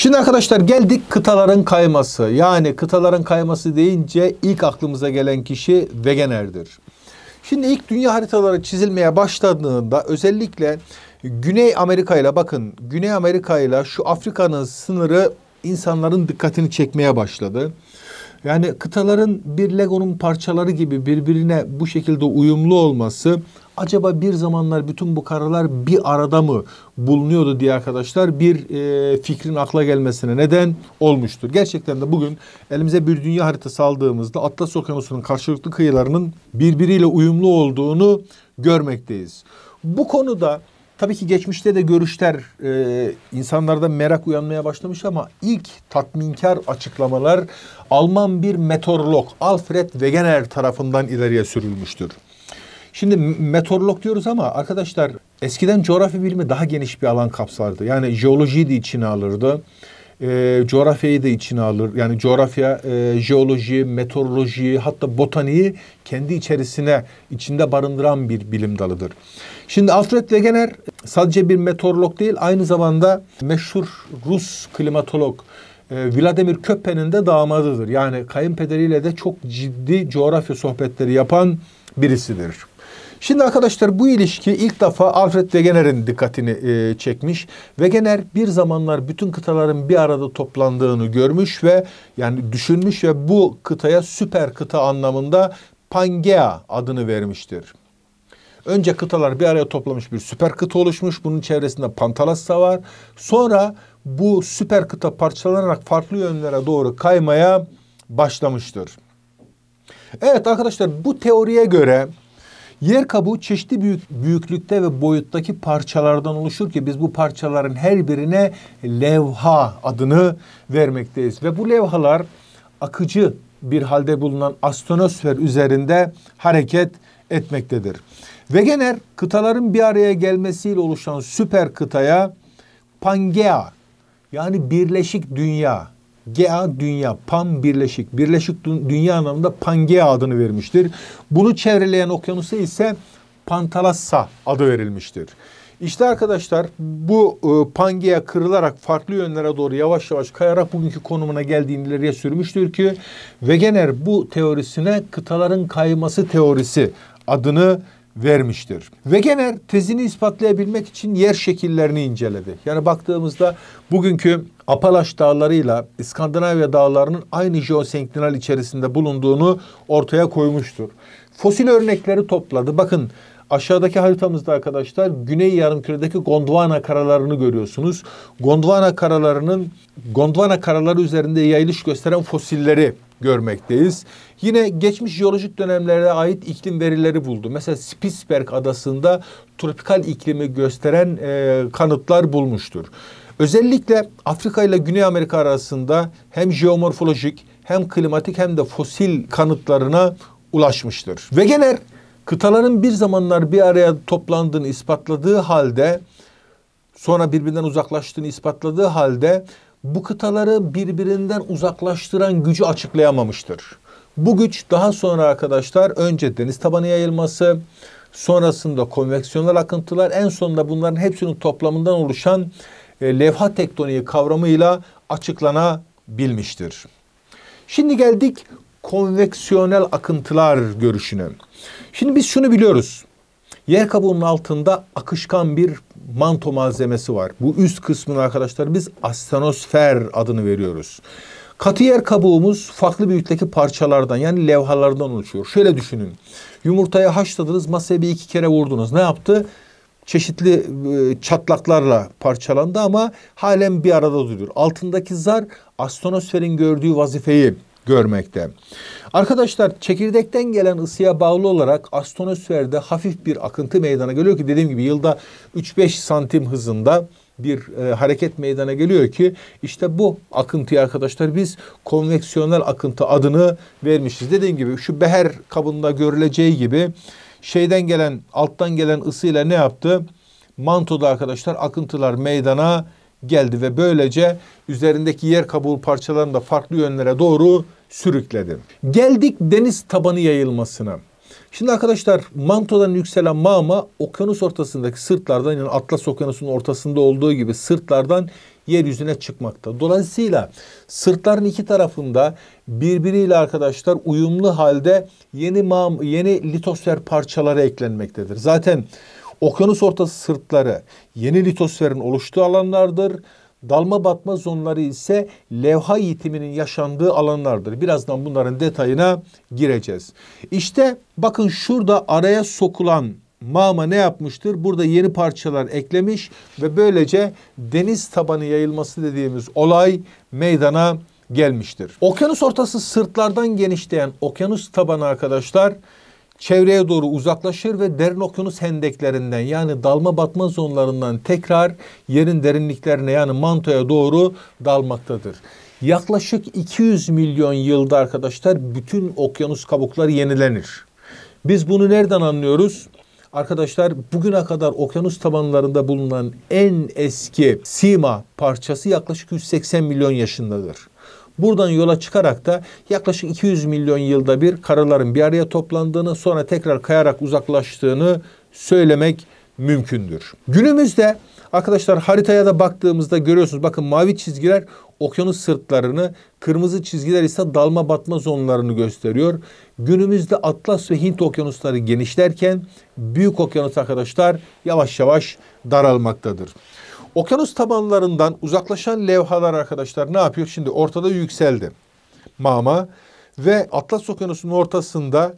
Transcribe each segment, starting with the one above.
Şimdi arkadaşlar geldik kıtaların kayması. Yani kıtaların kayması deyince ilk aklımıza gelen kişi Wegener'dir. Şimdi ilk dünya haritaları çizilmeye başladığında özellikle Güney Amerika ile bakın Güney Amerika ile şu Afrika'nın sınırı insanların dikkatini çekmeye başladı. Yani kıtaların bir Lego'nun parçaları gibi birbirine bu şekilde uyumlu olması acaba bir zamanlar bütün bu karalar bir arada mı bulunuyordu diye arkadaşlar bir e, fikrin akla gelmesine neden olmuştur. Gerçekten de bugün elimize bir dünya haritası aldığımızda Atlas Okyanusu'nun karşılıklı kıyılarının birbiriyle uyumlu olduğunu görmekteyiz. Bu konuda Tabii ki geçmişte de görüşler e, insanlarda merak uyanmaya başlamış ama ilk tatminkar açıklamalar Alman bir meteorolog Alfred Wegener tarafından ileriye sürülmüştür. Şimdi meteorolog diyoruz ama arkadaşlar eskiden coğrafya bilimi daha geniş bir alan kapsardı. Yani jeoloji de içine alırdı e, coğrafyayı da içine alır. Yani coğrafya, e, jeoloji, meteoroloji hatta botaniği kendi içerisine, içinde barındıran bir bilim dalıdır. Şimdi Alfred Wegener sadece bir meteorolog değil, aynı zamanda meşhur Rus klimatolog e, Vladimir Köppen'in de damadıdır. Yani kayınpederiyle de çok ciddi coğrafya sohbetleri yapan birisidir. Şimdi arkadaşlar bu ilişki ilk defa Alfred Wegener'in dikkatini e, çekmiş. Wegener bir zamanlar bütün kıtaların bir arada toplandığını görmüş ve yani düşünmüş ve bu kıtaya süper kıta anlamında Pangea adını vermiştir. Önce kıtalar bir araya toplamış bir süper kıta oluşmuş. Bunun çevresinde Pantalassa var. Sonra bu süper kıta parçalanarak farklı yönlere doğru kaymaya başlamıştır. Evet arkadaşlar bu teoriye göre Yer kabuğu çeşitli büyük, büyüklükte ve boyuttaki parçalardan oluşur ki biz bu parçaların her birine levha adını vermekteyiz. Ve bu levhalar akıcı bir halde bulunan astronosfer üzerinde hareket etmektedir. Wegener kıtaların bir araya gelmesiyle oluşan süper kıtaya Pangea yani birleşik dünya Gea dünya, pan birleşik. Birleşik dünya anlamında Pangea adını vermiştir. Bunu çevreleyen okyanusu ise Pantalassa adı verilmiştir. İşte arkadaşlar bu e, Pangea kırılarak farklı yönlere doğru yavaş yavaş kayarak bugünkü konumuna geldiğini ileriye sürmüştür ki Wegener bu teorisine kıtaların kayması teorisi adını vermiştir. Wegener tezini ispatlayabilmek için yer şekillerini inceledi. Yani baktığımızda bugünkü Apalaş dağlarıyla İskandinavya dağlarının aynı jeosenklinal içerisinde bulunduğunu ortaya koymuştur. Fosil örnekleri topladı. Bakın Aşağıdaki haritamızda arkadaşlar Güney Yarımküre'deki Gondwana karalarını görüyorsunuz. Gondwana karalarının Gondwana karaları üzerinde yayılış gösteren fosilleri görmekteyiz. Yine geçmiş jeolojik dönemlere ait iklim verileri buldu. Mesela Spitzberg adasında tropikal iklimi gösteren e, kanıtlar bulmuştur. Özellikle Afrika ile Güney Amerika arasında hem jeomorfolojik hem klimatik hem de fosil kanıtlarına ulaşmıştır. Wegener kıtaların bir zamanlar bir araya toplandığını ispatladığı halde sonra birbirinden uzaklaştığını ispatladığı halde bu kıtaları birbirinden uzaklaştıran gücü açıklayamamıştır. Bu güç daha sonra arkadaşlar önce deniz tabanı yayılması, sonrasında konveksiyonel akıntılar, en sonunda bunların hepsinin toplamından oluşan e, levha tektoniği kavramıyla açıklanabilmiştir. Şimdi geldik konveksiyonel akıntılar görüşüne. Şimdi biz şunu biliyoruz. Yer kabuğunun altında akışkan bir manto malzemesi var. Bu üst kısmını arkadaşlar biz astenosfer adını veriyoruz. Katı yer kabuğumuz farklı büyüklükteki parçalardan yani levhalardan oluşuyor. Şöyle düşünün. Yumurtayı haşladınız, masaya bir iki kere vurdunuz. Ne yaptı? çeşitli e, çatlaklarla parçalandı ama halen bir arada duruyor. Altındaki zar astronosferin gördüğü vazifeyi görmekte. Arkadaşlar çekirdekten gelen ısıya bağlı olarak astronosferde hafif bir akıntı meydana geliyor ki dediğim gibi yılda 3-5 santim hızında bir e, hareket meydana geliyor ki işte bu akıntıyı arkadaşlar biz konveksiyonel akıntı adını vermişiz. Dediğim gibi şu beher kabında görüleceği gibi şeyden gelen alttan gelen ısıyla ne yaptı? Mantoda arkadaşlar akıntılar meydana geldi ve böylece üzerindeki yer kabuğu parçalarını da farklı yönlere doğru sürükledi. Geldik deniz tabanı yayılmasına. Şimdi arkadaşlar mantodan yükselen mağma okyanus ortasındaki sırtlardan yani Atlas okyanusunun ortasında olduğu gibi sırtlardan yeryüzüne çıkmakta. Dolayısıyla sırtların iki tarafında birbiriyle arkadaşlar uyumlu halde yeni mam yeni litosfer parçaları eklenmektedir. Zaten okyanus ortası sırtları yeni litosferin oluştuğu alanlardır. Dalma batma zonları ise levha eğitiminin yaşandığı alanlardır. Birazdan bunların detayına gireceğiz. İşte bakın şurada araya sokulan Mama ne yapmıştır? Burada yeni parçalar eklemiş ve böylece deniz tabanı yayılması dediğimiz olay meydana gelmiştir. Okyanus ortası sırtlardan genişleyen okyanus tabanı arkadaşlar çevreye doğru uzaklaşır ve derin okyanus hendeklerinden yani dalma batma zonlarından tekrar yerin derinliklerine yani mantoya doğru dalmaktadır. Yaklaşık 200 milyon yılda arkadaşlar bütün okyanus kabukları yenilenir. Biz bunu nereden anlıyoruz? Arkadaşlar bugüne kadar okyanus tabanlarında bulunan en eski sima parçası yaklaşık 180 milyon yaşındadır. Buradan yola çıkarak da yaklaşık 200 milyon yılda bir karaların bir araya toplandığını sonra tekrar kayarak uzaklaştığını söylemek mümkündür. Günümüzde Arkadaşlar haritaya da baktığımızda görüyorsunuz bakın mavi çizgiler okyanus sırtlarını, kırmızı çizgiler ise dalma batma zonlarını gösteriyor. Günümüzde Atlas ve Hint okyanusları genişlerken büyük okyanus arkadaşlar yavaş yavaş daralmaktadır. Okyanus tabanlarından uzaklaşan levhalar arkadaşlar ne yapıyor? Şimdi ortada yükseldi mama ve Atlas Okyanusu'nun ortasında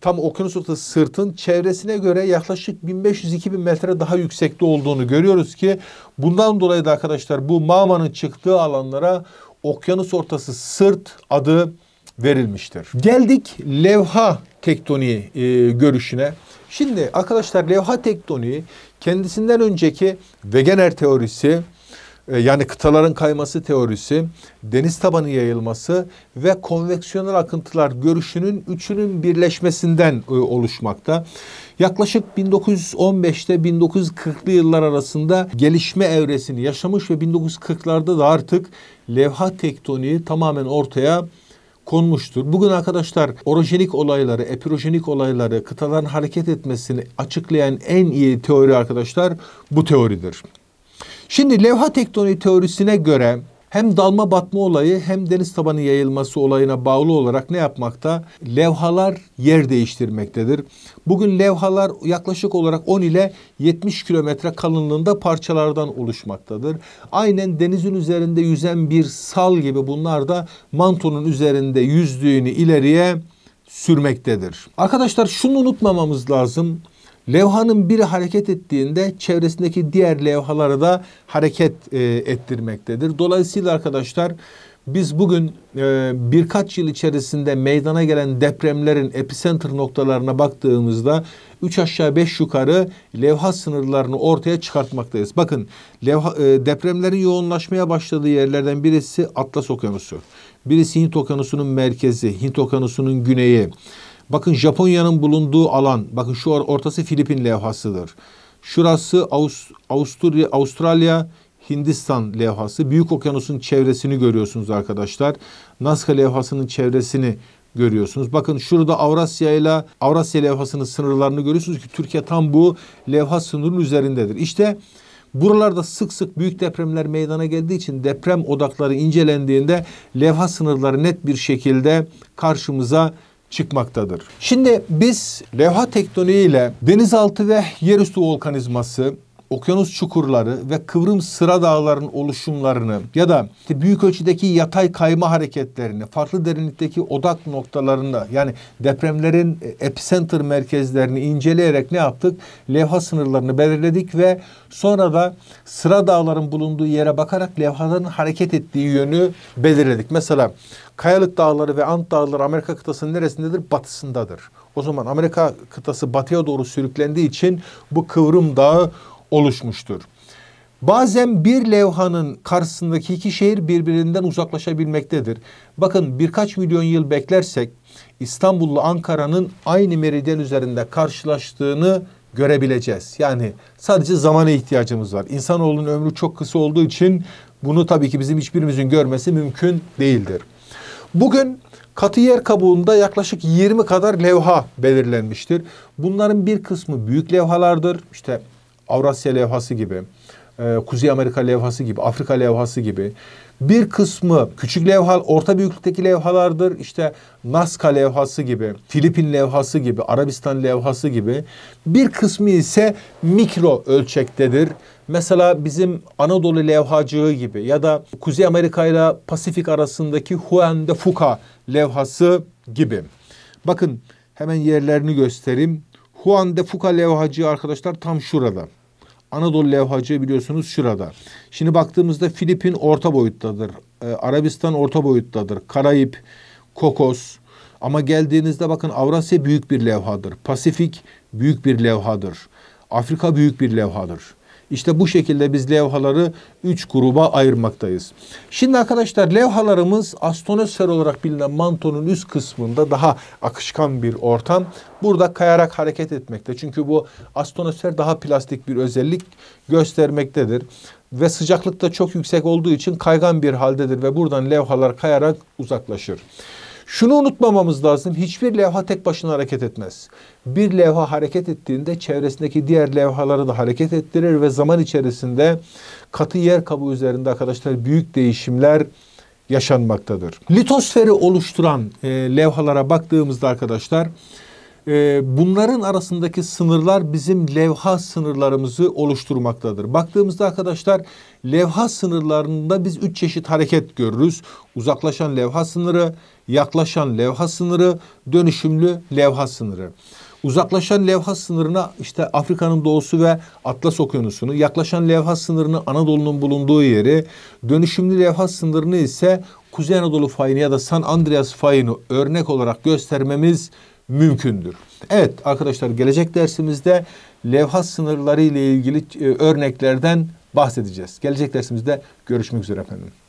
tam okyanus ortası sırtın çevresine göre yaklaşık 1500-2000 metre daha yüksekte olduğunu görüyoruz ki bundan dolayı da arkadaşlar bu mağmanın çıktığı alanlara okyanus ortası sırt adı verilmiştir. Geldik levha tektoniği e, görüşüne. Şimdi arkadaşlar levha tektoniği kendisinden önceki Wegener teorisi, e, yani kıtaların kayması teorisi, deniz tabanı yayılması ve konveksiyonel akıntılar görüşünün üçünün birleşmesinden e, oluşmakta. Yaklaşık 1915'te 1940'lı yıllar arasında gelişme evresini yaşamış ve 1940'larda da artık levha tektoniği tamamen ortaya konmuştur. Bugün arkadaşlar orojenik olayları, epirojenik olayları, kıtaların hareket etmesini açıklayan en iyi teori arkadaşlar bu teoridir. Şimdi levha tektoniği teorisine göre hem dalma batma olayı hem deniz tabanı yayılması olayına bağlı olarak ne yapmakta? Levhalar yer değiştirmektedir. Bugün levhalar yaklaşık olarak 10 ile 70 kilometre kalınlığında parçalardan oluşmaktadır. Aynen denizin üzerinde yüzen bir sal gibi bunlar da mantonun üzerinde yüzdüğünü ileriye sürmektedir. Arkadaşlar şunu unutmamamız lazım. Levhanın biri hareket ettiğinde çevresindeki diğer levhaları da hareket e, ettirmektedir. Dolayısıyla arkadaşlar biz bugün e, birkaç yıl içerisinde meydana gelen depremlerin epicenter noktalarına baktığımızda üç aşağı beş yukarı levha sınırlarını ortaya çıkartmaktayız. Bakın levha, e, depremlerin yoğunlaşmaya başladığı yerlerden birisi Atlas Okyanusu. Birisi Hint Okyanusu'nun merkezi, Hint Okyanusu'nun güneyi. Bakın Japonya'nın bulunduğu alan, bakın şu ortası Filipin levhasıdır. Şurası Avust Avusturya, Avustralya, Hindistan levhası. Büyük okyanusun çevresini görüyorsunuz arkadaşlar. Nazca levhasının çevresini görüyorsunuz. Bakın şurada Avrasya ile Avrasya levhasının sınırlarını görüyorsunuz ki Türkiye tam bu levha sınırının üzerindedir. İşte buralarda sık sık büyük depremler meydana geldiği için deprem odakları incelendiğinde levha sınırları net bir şekilde karşımıza çıkmaktadır. Şimdi biz levha tektoniği ile denizaltı ve yerüstü volkanizması okyanus çukurları ve kıvrım sıra dağların oluşumlarını ya da işte büyük ölçüdeki yatay kayma hareketlerini, farklı derinlikteki odak noktalarında yani depremlerin e, epicenter merkezlerini inceleyerek ne yaptık? Levha sınırlarını belirledik ve sonra da sıra dağların bulunduğu yere bakarak levhaların hareket ettiği yönü belirledik. Mesela Kayalık Dağları ve Ant Dağları Amerika kıtasının neresindedir? Batısındadır. O zaman Amerika kıtası batıya doğru sürüklendiği için bu kıvrım dağı oluşmuştur. Bazen bir levhanın karşısındaki iki şehir birbirinden uzaklaşabilmektedir. Bakın birkaç milyon yıl beklersek İstanbul'la Ankara'nın aynı meridyen üzerinde karşılaştığını görebileceğiz. Yani sadece zamana ihtiyacımız var. İnsanoğlunun ömrü çok kısa olduğu için bunu tabii ki bizim hiçbirimizin görmesi mümkün değildir. Bugün katı yer kabuğunda yaklaşık 20 kadar levha belirlenmiştir. Bunların bir kısmı büyük levhalardır. İşte Avrasya levhası gibi, e, Kuzey Amerika levhası gibi, Afrika levhası gibi. Bir kısmı küçük levha, orta büyüklükteki levhalardır. İşte Nazca levhası gibi, Filipin levhası gibi, Arabistan levhası gibi. Bir kısmı ise mikro ölçektedir. Mesela bizim Anadolu levhacığı gibi ya da Kuzey Amerika ile Pasifik arasındaki Juan de Fuca levhası gibi. Bakın hemen yerlerini göstereyim. Juan de Fuca levhacığı arkadaşlar tam şurada. Anadolu levhacı biliyorsunuz şurada. Şimdi baktığımızda Filipin orta boyuttadır. Ee, Arabistan orta boyuttadır. Karayip, Kokos. Ama geldiğinizde bakın Avrasya büyük bir levhadır. Pasifik büyük bir levhadır. Afrika büyük bir levhadır. İşte bu şekilde biz levhaları üç gruba ayırmaktayız. Şimdi arkadaşlar levhalarımız astonosfer olarak bilinen mantonun üst kısmında daha akışkan bir ortam. Burada kayarak hareket etmekte. Çünkü bu astonosfer daha plastik bir özellik göstermektedir. Ve sıcaklık da çok yüksek olduğu için kaygan bir haldedir ve buradan levhalar kayarak uzaklaşır. Şunu unutmamamız lazım. Hiçbir levha tek başına hareket etmez. Bir levha hareket ettiğinde çevresindeki diğer levhaları da hareket ettirir ve zaman içerisinde katı yer kabuğu üzerinde arkadaşlar büyük değişimler yaşanmaktadır. Litosferi oluşturan e, levhalara baktığımızda arkadaşlar ee, bunların arasındaki sınırlar bizim levha sınırlarımızı oluşturmaktadır. Baktığımızda arkadaşlar levha sınırlarında biz üç çeşit hareket görürüz. Uzaklaşan levha sınırı, yaklaşan levha sınırı, dönüşümlü levha sınırı. Uzaklaşan levha sınırına işte Afrika'nın doğusu ve Atlas Okyanusu'nu, yaklaşan levha sınırını Anadolu'nun bulunduğu yeri, dönüşümlü levha sınırını ise Kuzey Anadolu fayını ya da San Andreas fayını örnek olarak göstermemiz mümkündür. Evet arkadaşlar gelecek dersimizde levha sınırları ile ilgili e, örneklerden bahsedeceğiz. Gelecek dersimizde görüşmek üzere efendim.